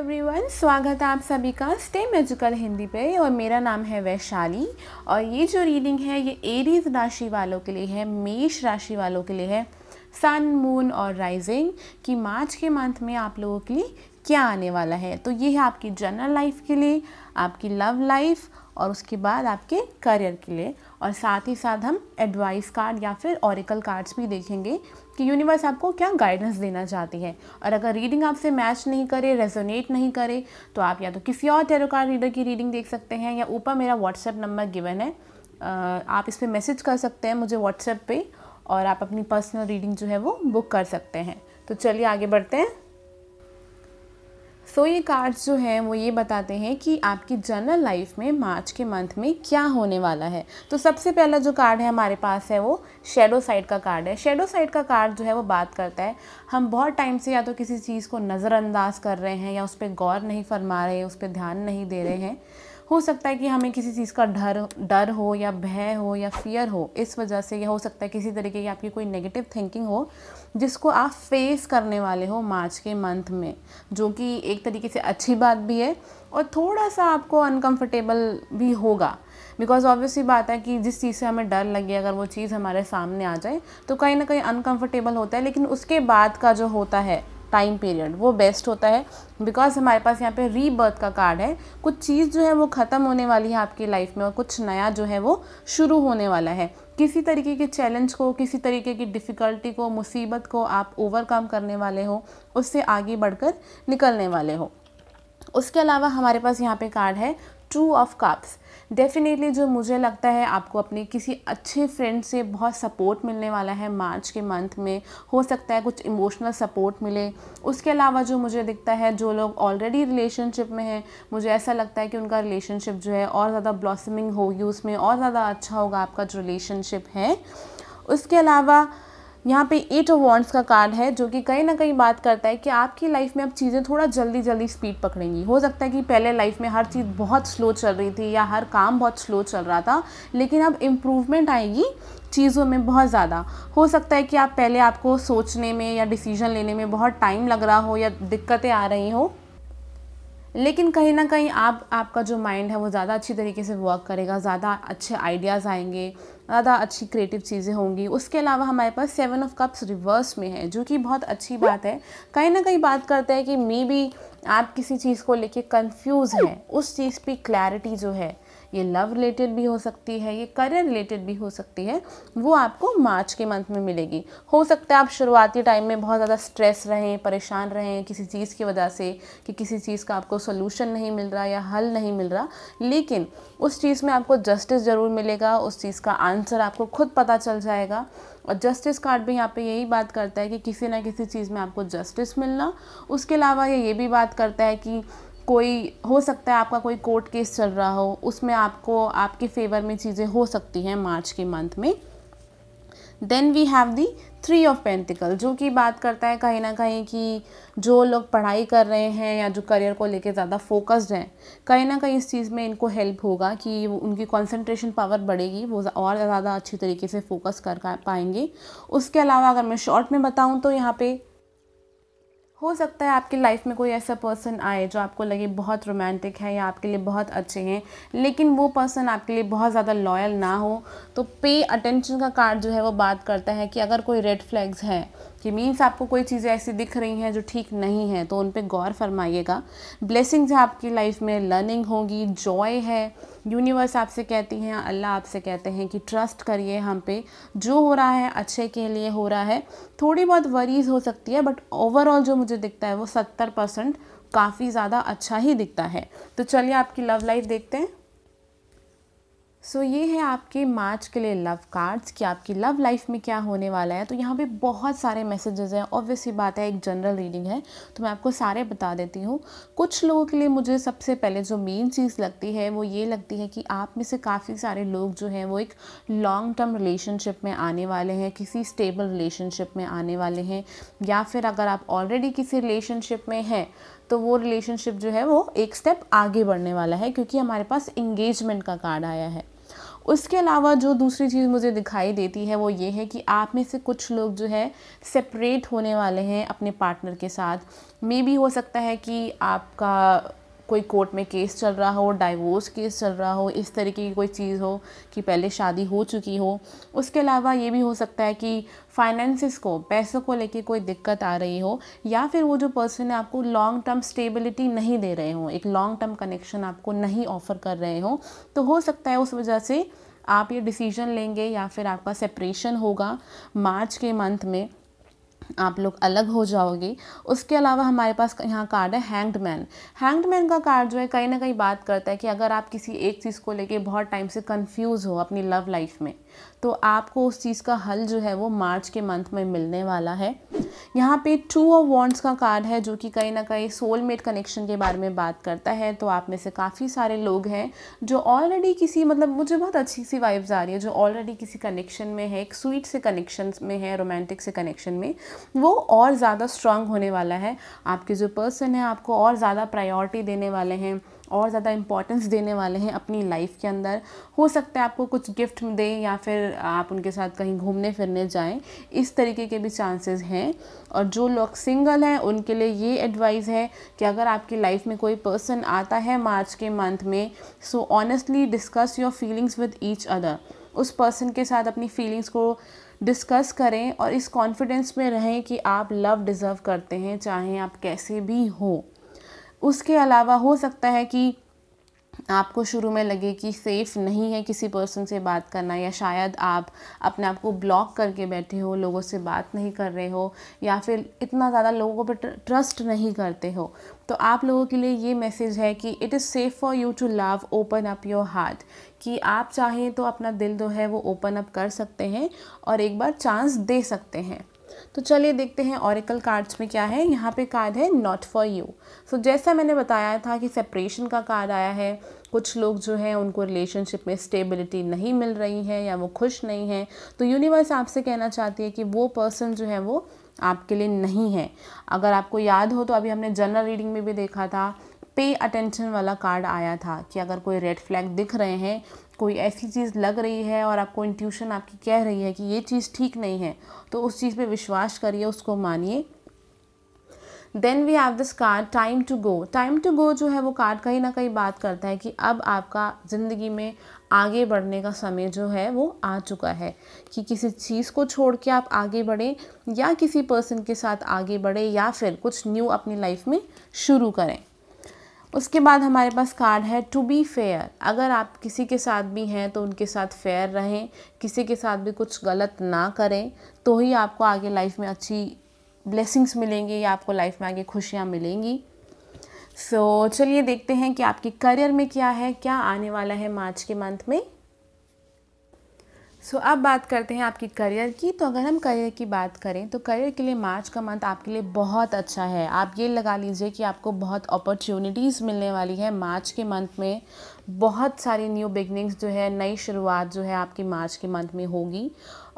Everyone स्वागत है आप सभी का स्टे मेजिकल हिंदी पे और मेरा नाम है वैशाली और ये जो रीडिंग है ये एरीज राशि वालों के लिए है मेष राशि वालों के लिए है सन मून और राइजिंग कि मार्च के मंथ में आप लोगों के लिए क्या आने वाला है तो ये है आपकी जनरल लाइफ के लिए आपकी लव लाइफ और उसके बाद आपके करियर के लिए और साथ ही साथ हम एडवाइस कार्ड या फिर औरिकल कार्ड्स भी देखेंगे कि यूनिवर्स आपको क्या गाइडेंस देना चाहती है और अगर रीडिंग आपसे मैच नहीं करे रेजोनेट नहीं करे तो आप या तो किसी और टेरो कार्ड रीडर की रीडिंग देख सकते हैं या ऊपर मेरा व्हाट्सएप नंबर गिवन है आप इस पर मैसेज कर सकते हैं मुझे व्हाट्सएप पर और आप अपनी पर्सनल रीडिंग जो है वो बुक कर सकते हैं तो चलिए आगे बढ़ते हैं सो ये कार्ड्स जो हैं वो ये बताते हैं कि आपकी जनरल लाइफ में मार्च के मंथ में क्या होने वाला है तो सबसे पहला जो कार्ड है हमारे पास है वो शेडो साइड का कार्ड है शेडो साइड का कार्ड जो है वो बात करता है हम बहुत टाइम से या तो किसी चीज़ को नज़रअंदाज कर रहे हैं या उस पर गौर नहीं फरमा रहे हैं उस पर ध्यान नहीं दे रहे हैं हो सकता है कि हमें किसी चीज़ का डर डर हो या भय हो या फियर हो इस वजह से या हो सकता है किसी तरीके की आपकी कोई नेगेटिव थिंकिंग हो जिसको आप फेस करने वाले हो मार्च के मंथ में जो कि एक तरीके से अच्छी बात भी है और थोड़ा सा आपको अनकंफर्टेबल भी होगा बिकॉज ऑब्वियसली बात है कि जिस चीज़ से हमें डर लगे अगर वो चीज़ हमारे सामने आ जाए तो कहीं ना कहीं अनकंफर्टेबल होता है लेकिन उसके बाद का जो होता है टाइम पीरियड वो बेस्ट होता है बिकॉज हमारे पास यहाँ पे रीबर्थ का कार्ड है कुछ चीज़ जो है वो ख़त्म होने वाली है आपकी लाइफ में और कुछ नया जो है वो शुरू होने वाला है किसी तरीके के चैलेंज को किसी तरीके की डिफ़िकल्टी को मुसीबत को आप ओवरकम करने वाले हो उससे आगे बढ़कर निकलने वाले हो उसके अलावा हमारे पास यहाँ पे कार्ड है टू ऑफ कप्स डेफ़िनेटली जो मुझे लगता है आपको अपने किसी अच्छे फ्रेंड से बहुत सपोर्ट मिलने वाला है मार्च के मंथ में हो सकता है कुछ इमोशनल सपोर्ट मिले उसके अलावा जो मुझे दिखता है जो लोग ऑलरेडी रिलेशनशिप में हैं मुझे ऐसा लगता है कि उनका रिलेशनशिप जो है और ज़्यादा ब्लॉसमिंग होगी उसमें और ज़्यादा अच्छा होगा आपका जो रिलेशनशिप है उसके अलावा यहाँ पे एट वॉन्ट्स का कार्ड है जो कि कहीं ना कहीं बात करता है कि आपकी लाइफ में अब चीज़ें थोड़ा जल्दी जल्दी स्पीड पकड़ेंगी हो सकता है कि पहले लाइफ में हर चीज़ बहुत स्लो चल रही थी या हर काम बहुत स्लो चल रहा था लेकिन अब इम्प्रूवमेंट आएगी चीज़ों में बहुत ज़्यादा हो सकता है कि आप पहले आपको सोचने में या डिसीजन लेने में बहुत टाइम लग रहा हो या दिक्कतें आ रही हो लेकिन कहीं ना कहीं आप आपका जो माइंड है वो ज़्यादा अच्छी तरीके से वर्क करेगा ज़्यादा अच्छे आइडियाज़ आएंगे ज़्यादा अच्छी क्रिएटिव चीज़ें होंगी उसके अलावा हमारे पास सेवन ऑफ कप्स रिवर्स में है जो कि बहुत अच्छी बात है कहीं ना कहीं बात करते हैं कि मे बी आप किसी चीज़ को लेके कंफ्यूज हैं उस चीज़ पे क्लैरिटी जो है ये लव रिलेटेड भी हो सकती है ये करियर रिलेटेड भी हो सकती है वो आपको मार्च के मंथ में मिलेगी हो सकता है आप शुरुआती टाइम में बहुत ज़्यादा स्ट्रेस रहें परेशान रहें किसी चीज़ की वजह से कि किसी चीज़ का आपको सोल्यूशन नहीं मिल रहा या हल नहीं मिल रहा लेकिन उस चीज़ में आपको जस्टिस ज़रूर मिलेगा उस चीज़ का आंसर आपको खुद पता चल जाएगा और जस्टिस कार्ड भी यहाँ पे यही बात करता है कि किसी ना किसी चीज़ में आपको जस्टिस मिलना उसके अलावा ये ये भी बात करता है कि कोई हो सकता है आपका कोई कोर्ट केस चल रहा हो उसमें आपको आपके फेवर में चीज़ें हो सकती हैं मार्च के मंथ में then we have the three of pentacle जो कि बात करता है कहीं ना कहीं कि जो लोग पढ़ाई कर रहे हैं या जो करियर को लेकर ज़्यादा फोकस्ड हैं कहीं ना कहीं इस चीज़ में इनको हेल्प होगा कि उनकी कॉन्सेंट्रेशन पावर बढ़ेगी वो और ज़्यादा अच्छी तरीके से फोकस कर पाएंगे उसके अलावा अगर मैं शॉर्ट में बताऊँ तो यहाँ पे हो सकता है आपकी लाइफ में कोई ऐसा पर्सन आए जो आपको लगे बहुत रोमांटिक है या आपके लिए बहुत अच्छे हैं लेकिन वो पर्सन आपके लिए बहुत ज़्यादा लॉयल ना हो तो पे अटेंशन का कार्ड जो है वो बात करता है कि अगर कोई रेड फ्लैग्स हैं कि मीन्स आपको कोई चीज़ें ऐसी दिख रही हैं जो ठीक नहीं है तो उन पर गौर फरमाइएगा ब्लेसिंग्स हैं आपकी लाइफ में लर्निंग होगी जॉय है यूनिवर्स आपसे कहती हैं अल्लाह आपसे कहते हैं कि ट्रस्ट करिए हम पे जो हो रहा है अच्छे के लिए हो रहा है थोड़ी बहुत वरीज हो सकती है बट ओवरऑल जो मुझे दिखता है वो सत्तर परसेंट काफ़ी ज़्यादा अच्छा ही दिखता है तो चलिए आपकी लव लाइफ देखते हैं सो so, ये है आपके मार्च के लिए लव कार्ड्स कि आपकी लव लाइफ में क्या होने वाला है तो यहाँ पे बहुत सारे मैसेजेस हैं ऑब्वियस ये बात है एक जनरल रीडिंग है तो मैं आपको सारे बता देती हूँ कुछ लोगों के लिए मुझे सबसे पहले जो मेन चीज़ लगती है वो ये लगती है कि आप में से काफ़ी सारे लोग जो हैं वो एक लॉन्ग टर्म रिलेशनशिप में आने वाले हैं किसी स्टेबल रिलेशनशिप में आने वाले हैं या फिर अगर आप ऑलरेडी किसी रिलेशनशिप में हैं तो वो रिलेशनशिप जो है वो एक स्टेप आगे बढ़ने वाला है क्योंकि हमारे पास इंगेजमेंट का कार्ड आया है उसके अलावा जो दूसरी चीज़ मुझे दिखाई देती है वो ये है कि आप में से कुछ लोग जो है सेपरेट होने वाले हैं अपने पार्टनर के साथ मे भी हो सकता है कि आपका कोई कोर्ट में केस चल रहा हो डाइवोर्स केस चल रहा हो इस तरीके की कोई चीज़ हो कि पहले शादी हो चुकी हो उसके अलावा ये भी हो सकता है कि फाइनेंसिस को पैसों को लेके कोई दिक्कत आ रही हो या फिर वो जो पर्सन है आपको लॉन्ग टर्म स्टेबिलिटी नहीं दे रहे हो एक लॉन्ग टर्म कनेक्शन आपको नहीं ऑफर कर रहे हो तो हो सकता है उस वजह से आप ये डिसीजन लेंगे या फिर आपका सेपरेशन होगा मार्च के मंथ में आप लोग अलग हो जाओगे उसके अलावा हमारे पास यहाँ कार्ड है हैंग्ड मैन हैंग्ड मैन का कार्ड जो है कहीं ना कहीं बात करता है कि अगर आप किसी एक चीज़ को लेके बहुत टाइम से कंफ्यूज हो अपनी लव लाइफ में तो आपको उस चीज़ का हल जो है वो मार्च के मंथ में मिलने वाला है यहाँ पे टू ऑफ वॉन्ट्स का कार्ड है जो कि कहीं ना कहीं सोलमेट कनेक्शन के बारे में बात करता है तो आप में से काफ़ी सारे लोग हैं जो ऑलरेडी किसी मतलब मुझे बहुत अच्छी सी वाइब्स आ रही है जो ऑलरेडी किसी कनेक्शन में है एक स्वीट से कनेक्शन में है रोमांटिक से कनेक्शन में वो और ज़्यादा स्ट्रांग होने वाला है आपके जो पर्सन है आपको और ज़्यादा प्रायोरिटी देने वाले हैं और ज़्यादा इंपॉर्टेंस देने वाले हैं अपनी लाइफ के अंदर हो सकता है आपको कुछ गिफ्ट दें या फिर आप उनके साथ कहीं घूमने फिरने जाएं इस तरीके के भी चांसेस हैं और जो लोग सिंगल हैं उनके लिए ये एडवाइस है कि अगर आपकी लाइफ में कोई पर्सन आता है मार्च के मंथ में so honestly discuss your feelings with each other उस पर्सन के साथ अपनी फीलिंग्स को डिस्कस करें और इस कॉन्फिडेंस में रहें कि आप लव डिज़र्व करते हैं चाहे आप कैसे भी हो उसके अलावा हो सकता है कि आपको शुरू में लगे कि सेफ़ नहीं है किसी पर्सन से बात करना या शायद आप अपने आप को ब्लॉक करके बैठे हो लोगों से बात नहीं कर रहे हो या फिर इतना ज़्यादा लोगों पर ट्रस्ट नहीं करते हो तो आप लोगों के लिए ये मैसेज है कि it is safe for you to love open up your heart कि आप चाहें तो अपना दिल जो है वो ओपन अप कर सकते हैं और एक बार चांस दे सकते हैं तो चलिए देखते हैं ऑरिकल कार्ड्स में क्या है यहाँ पे कार्ड है नॉट फॉर यू सो जैसा मैंने बताया था कि सेपरेशन का कार्ड आया है कुछ लोग जो हैं उनको रिलेशनशिप में स्टेबिलिटी नहीं मिल रही है या वो खुश नहीं है तो यूनिवर्स आपसे कहना चाहती है कि वो पर्सन जो है वो आपके लिए नहीं है अगर आपको याद हो तो अभी हमने जनरल रीडिंग में भी देखा था पे अटेंशन वाला कार्ड आया था कि अगर कोई रेड फ्लैग दिख रहे हैं कोई ऐसी चीज़ लग रही है और आपको इंट्यूशन आपकी कह रही है कि ये चीज़ ठीक नहीं है तो उस चीज़ पे विश्वास करिए उसको मानिए then we have this card time to go time to go जो है वो कार्ड कहीं ना कहीं बात करता है कि अब आपका ज़िंदगी में आगे बढ़ने का समय जो है वो आ चुका है कि किसी चीज़ को छोड़ के आप आगे बढ़ें या किसी पर्सन के साथ आगे बढ़ें या फिर कुछ न्यू अपनी लाइफ में शुरू करें उसके बाद हमारे पास कार्ड है टू बी फेयर अगर आप किसी के साथ भी हैं तो उनके साथ फेयर रहें किसी के साथ भी कुछ गलत ना करें तो ही आपको आगे लाइफ में अच्छी ब्लेसिंग्स मिलेंगी या आपको लाइफ में आगे खुशियाँ मिलेंगी सो so, चलिए देखते हैं कि आपके करियर में क्या है क्या आने वाला है मार्च के मंथ में सो so, अब बात करते हैं आपकी करियर की तो अगर हम करियर की बात करें तो करियर के लिए मार्च का मंथ आपके लिए बहुत अच्छा है आप ये लगा लीजिए कि आपको बहुत अपॉर्चुनिटीज़ मिलने वाली है मार्च के मंथ में बहुत सारी न्यू बिगनिंग्स जो है नई शुरुआत जो है आपकी मार्च के मंथ में होगी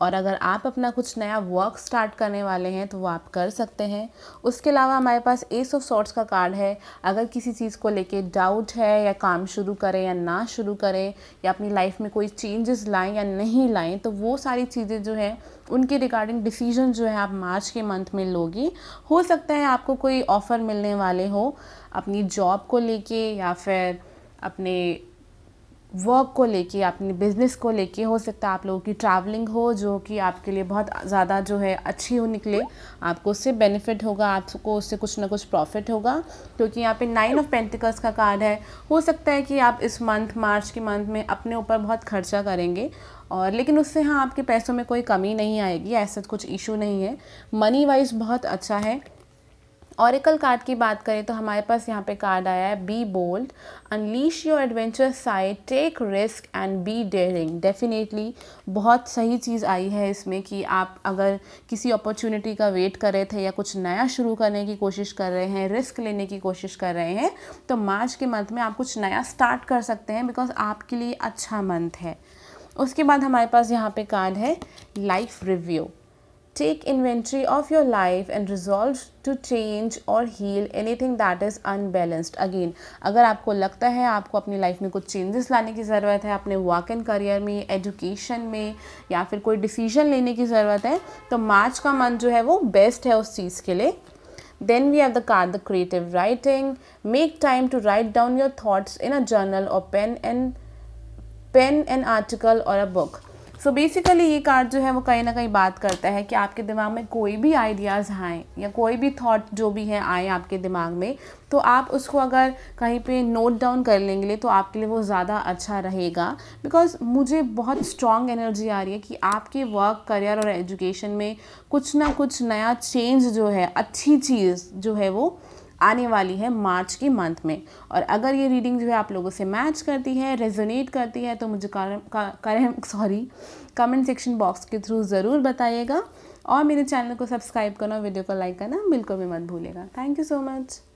और अगर आप अपना कुछ नया वर्क स्टार्ट करने वाले हैं तो वो आप कर सकते हैं उसके अलावा हमारे पास एस ऑफ सॉर्ट्स का कार्ड है अगर किसी चीज़ को लेके डाउट है या काम शुरू करें या ना शुरू करें या अपनी लाइफ में कोई चेंजेस लाएं या नहीं लाएं तो वो सारी चीज़ें जो हैं उनके रिगार्डिंग डिसीजन जो है आप मार्च के मंथ में लोगी हो सकता है आपको कोई ऑफ़र मिलने वाले हो अपनी जॉब को लेके या फिर अपने वर्क को लेके अपने बिजनेस को लेके हो सकता है आप लोगों की ट्रैवलिंग हो जो कि आपके लिए बहुत ज़्यादा जो है अच्छी हो निकले आपको उससे बेनिफिट होगा आपको उससे कुछ ना कुछ प्रॉफिट होगा क्योंकि यहाँ पे नाइन ऑफ पेंटिकल्स का कार्ड है हो सकता है कि आप इस मंथ मार्च के मंथ में अपने ऊपर बहुत खर्चा करेंगे और लेकिन उससे हाँ आपके पैसों में कोई कमी नहीं आएगी ऐसा कुछ इशू नहीं है मनी वाइज बहुत अच्छा है औरिकल कार्ड की बात करें तो हमारे पास यहाँ पे कार्ड आया है be bold unleash your adventure side take risk and be daring definitely बहुत सही चीज़ आई है इसमें कि आप अगर किसी अपॉर्चुनिटी का वेट कर रहे थे या कुछ नया शुरू करने की कोशिश कर रहे हैं रिस्क लेने की कोशिश कर रहे हैं तो मार्च के मंथ में आप कुछ नया स्टार्ट कर सकते हैं बिकॉज आपके लिए अच्छा मंथ है उसके बाद हमारे पास यहाँ पे कार्ड है life review Take inventory of your life and resolve to change or heal anything that is unbalanced. Again, अगर आपको लगता है आपको अपनी life में कुछ changes लाने की ज़रूरत है अपने work and career में education में या फिर कोई decision लेने की ज़रूरत है तो March का month जो है वो best है उस चीज़ के लिए Then we have the card, the creative writing. Make time to write down your thoughts in a journal or pen and pen an article or a book. So basically ये card जो है वो कहीं ना कहीं बात करता है कि आपके दिमाग में कोई भी आइडियाज़ आएँ या कोई भी थॉट जो भी है आए आपके दिमाग में तो आप उसको अगर कहीं पे नोट डाउन कर लेंगे तो आपके लिए वो ज़्यादा अच्छा रहेगा बिकॉज मुझे बहुत स्ट्रॉन्ग एनर्जी आ रही है कि आपके वर्क करियर और एजुकेशन में कुछ ना कुछ नया चेंज जो है अच्छी चीज़ जो है वो आने वाली है मार्च की मंथ में और अगर ये रीडिंग जो है आप लोगों से मैच करती है रेजोनेट करती है तो मुझे करम सॉरी कमेंट सेक्शन बॉक्स के थ्रू ज़रूर बताइएगा और मेरे चैनल को सब्सक्राइब करना वीडियो को लाइक करना बिल्कुल भी मत भूलेगा थैंक यू सो मच